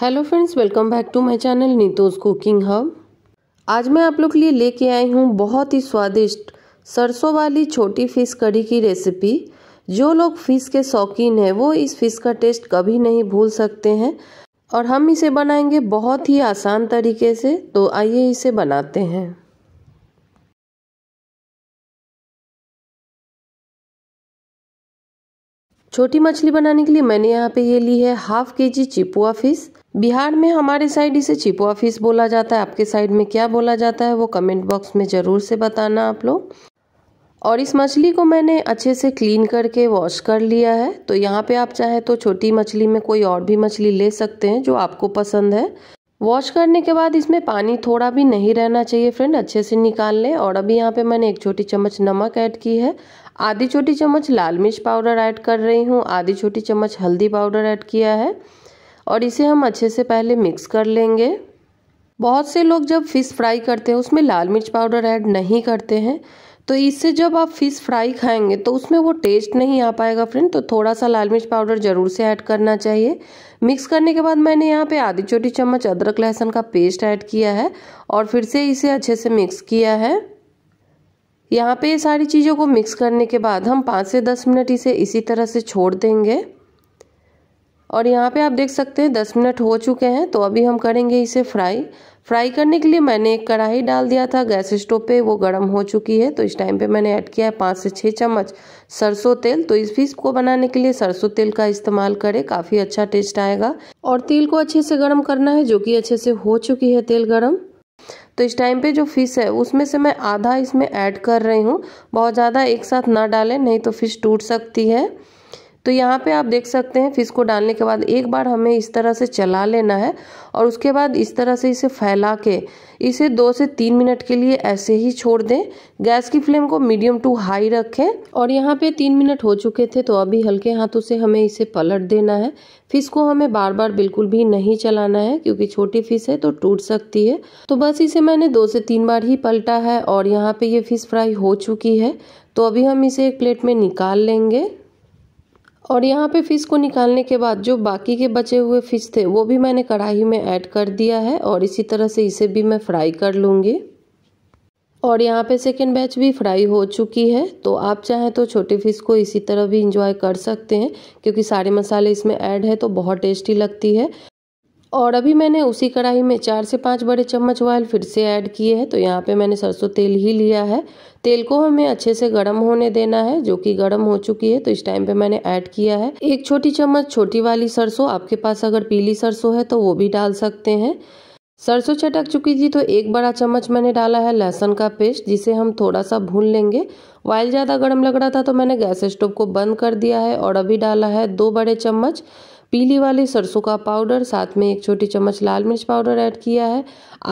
hello friends welcome back to my channel Nitoj cooking hub आज मैं आप लोग के लिए लेके आई हूँ बहुत ही स्वादिष्ट सरसों वाली छोटी फिश कड़ी की रेसिपी जो लोग फ़िश के शौकीन हैं वो इस फिश का टेस्ट कभी नहीं भूल सकते हैं और हम इसे बनाएंगे बहुत ही आसान तरीके से तो आइए इसे बनाते हैं छोटी मछली बनाने के लिए मैंने यहाँ पे ये ली है हाफ के जी चिपुआ फिश बिहार में हमारे साइड इसे चिपुआ फिश बोला जाता है आपके साइड में क्या बोला जाता है वो कमेंट बॉक्स में ज़रूर से बताना आप लोग और इस मछली को मैंने अच्छे से क्लीन करके वॉश कर लिया है तो यहाँ पे आप चाहें तो छोटी मछली में कोई और भी मछली ले सकते हैं जो आपको पसंद है वॉश करने के बाद इसमें पानी थोड़ा भी नहीं रहना चाहिए फ्रेंड अच्छे से निकाल लें और अभी यहाँ पे मैंने एक छोटी चम्मच नमक ऐड की है आधी छोटी चम्मच लाल मिर्च पाउडर ऐड कर रही हूँ आधी छोटी चम्मच हल्दी पाउडर ऐड किया है और इसे हम अच्छे से पहले मिक्स कर लेंगे बहुत से लोग जब फ़िश फ्राई करते हैं उसमें लाल मिर्च पाउडर ऐड नहीं करते हैं तो इससे जब आप फ़िश फ्राई खाएंगे तो उसमें वो टेस्ट नहीं आ पाएगा फ्रेंड तो थोड़ा सा लाल मिर्च पाउडर ज़रूर से ऐड करना चाहिए मिक्स करने के बाद मैंने यहाँ पे आधी छोटी चम्मच अदरक लहसुन का पेस्ट ऐड किया है और फिर से इसे अच्छे से मिक्स किया है यहाँ पे ये सारी चीज़ों को मिक्स करने के बाद हम पाँच से दस मिनट इसे इसी तरह से छोड़ देंगे और यहाँ पे आप देख सकते हैं दस मिनट हो चुके हैं तो अभी हम करेंगे इसे फ्राई फ्राई करने के लिए मैंने एक कढ़ाई डाल दिया था गैस स्टोव पे वो गर्म हो चुकी है तो इस टाइम पे मैंने ऐड किया है पाँच से छः चम्मच सरसों तेल तो इस फिश को बनाने के लिए सरसों तेल का इस्तेमाल करें काफ़ी अच्छा टेस्ट आएगा और तेल को अच्छे से गर्म करना है जो कि अच्छे से हो चुकी है तेल गर्म तो इस टाइम पे जो फ़िश है उसमें से मैं आधा इसमें ऐड कर रही हूँ बहुत ज़्यादा एक साथ ना डालें नहीं तो फ़िश टूट सकती है तो यहाँ पे आप देख सकते हैं फिश को डालने के बाद एक बार हमें इस तरह से चला लेना है और उसके बाद इस तरह से इसे फैला के इसे दो से तीन मिनट के लिए ऐसे ही छोड़ दें गैस की फ्लेम को मीडियम टू हाई रखें और यहाँ पे तीन मिनट हो चुके थे तो अभी हल्के हाथों से हमें इसे पलट देना है फिश को हमें बार बार बिल्कुल भी नहीं चलाना है क्योंकि छोटी फिश है तो टूट सकती है तो बस इसे मैंने दो से तीन बार ही पलटा है और यहाँ पे ये फिश फ्राई हो चुकी है तो अभी हम इसे एक प्लेट में निकाल लेंगे और यहाँ पे फ़िश को निकालने के बाद जो बाकी के बचे हुए फ़िश थे वो भी मैंने कढ़ाई में ऐड कर दिया है और इसी तरह से इसे भी मैं फ्राई कर लूँगी और यहाँ पे सेकेंड बैच भी फ्राई हो चुकी है तो आप चाहें तो छोटे फिश को इसी तरह भी इंजॉय कर सकते हैं क्योंकि सारे मसाले इसमें ऐड है तो बहुत टेस्टी लगती है और अभी मैंने उसी कढ़ाई में चार से पाँच बड़े चम्मच ऑयल फिर से ऐड किए हैं तो यहाँ पे मैंने सरसों तेल ही लिया है तेल को हमें अच्छे से गर्म होने देना है जो कि गर्म हो चुकी है तो इस टाइम पे मैंने ऐड किया है एक छोटी चम्मच छोटी वाली सरसों आपके पास अगर पीली सरसों है तो वो भी डाल सकते हैं सरसों चटक चुकी थी तो एक बड़ा चम्मच मैंने डाला है लहसुन का पेस्ट जिसे हम थोड़ा सा भून लेंगे ऑयल ज़्यादा गर्म लग रहा था तो मैंने गैस स्टोव को बंद कर दिया है और अभी डाला है दो बड़े चम्मच पीली वाली सरसों का पाउडर साथ में एक छोटी चम्मच लाल मिर्च पाउडर ऐड किया है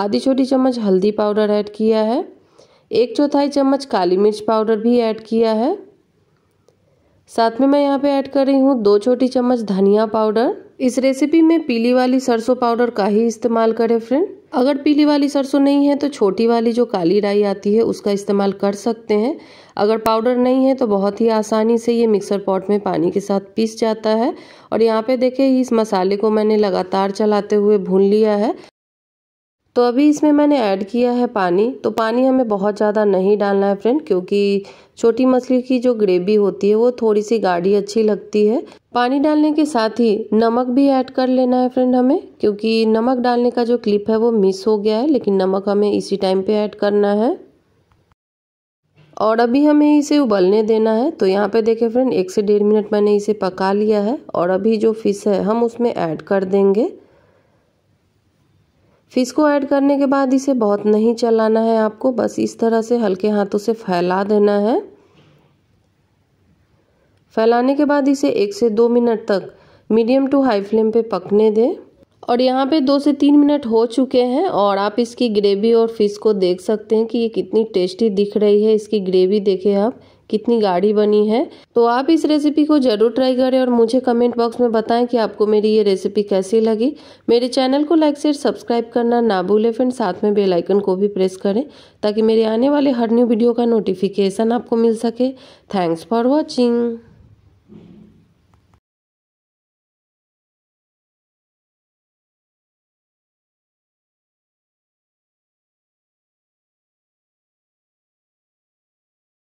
आधी छोटी चम्मच हल्दी पाउडर ऐड किया है एक चौथाई चम्मच काली मिर्च पाउडर भी ऐड किया है साथ में मैं यहाँ पे ऐड कर रही हूँ दो छोटी चम्मच धनिया पाउडर इस रेसिपी में पीली वाली सरसों पाउडर का ही इस्तेमाल करें फ्रेंड अगर पीली वाली सरसों नहीं है तो छोटी वाली जो काली राई आती है उसका इस्तेमाल कर सकते हैं अगर पाउडर नहीं है तो बहुत ही आसानी से ये मिक्सर पॉट में पानी के साथ पीस जाता है और यहाँ पे देखिए इस मसाले को मैंने लगातार चलाते हुए भून लिया है तो अभी इसमें मैंने ऐड किया है पानी तो पानी हमें बहुत ज़्यादा नहीं डालना है फ्रेंड क्योंकि छोटी मछली की जो ग्रेवी होती है वो थोड़ी सी गाढ़ी अच्छी लगती है पानी डालने के साथ ही नमक भी ऐड कर लेना है फ्रेंड हमें क्योंकि नमक डालने का जो क्लिप है वो मिस हो गया है लेकिन नमक हमें इसी टाइम पर ऐड करना है और अभी हमें इसे उबलने देना है तो यहाँ पे देखें फ्रेंड एक से डेढ़ मिनट मैंने इसे पका लिया है और अभी जो फिश है हम उसमें ऐड कर देंगे फिश को ऐड करने के बाद इसे बहुत नहीं चलाना है आपको बस इस तरह से हल्के हाथों से फैला देना है फैलाने के बाद इसे एक से दो मिनट तक मीडियम टू हाई फ्लेम पे पकने दें और यहाँ पे दो से तीन मिनट हो चुके हैं और आप इसकी ग्रेवी और फिश को देख सकते हैं कि ये कितनी टेस्टी दिख रही है इसकी ग्रेवी देखें आप कितनी गाढ़ी बनी है तो आप इस रेसिपी को ज़रूर ट्राई करें और मुझे कमेंट बॉक्स में बताएं कि आपको मेरी ये रेसिपी कैसी लगी मेरे चैनल को लाइक शेयर सब्सक्राइब करना ना भूलें फ्रेंड साथ में बेल आइकन को भी प्रेस करें ताकि मेरे आने वाले हर न्यू वीडियो का नोटिफिकेशन आपको मिल सके थैंक्स फॉर वॉचिंग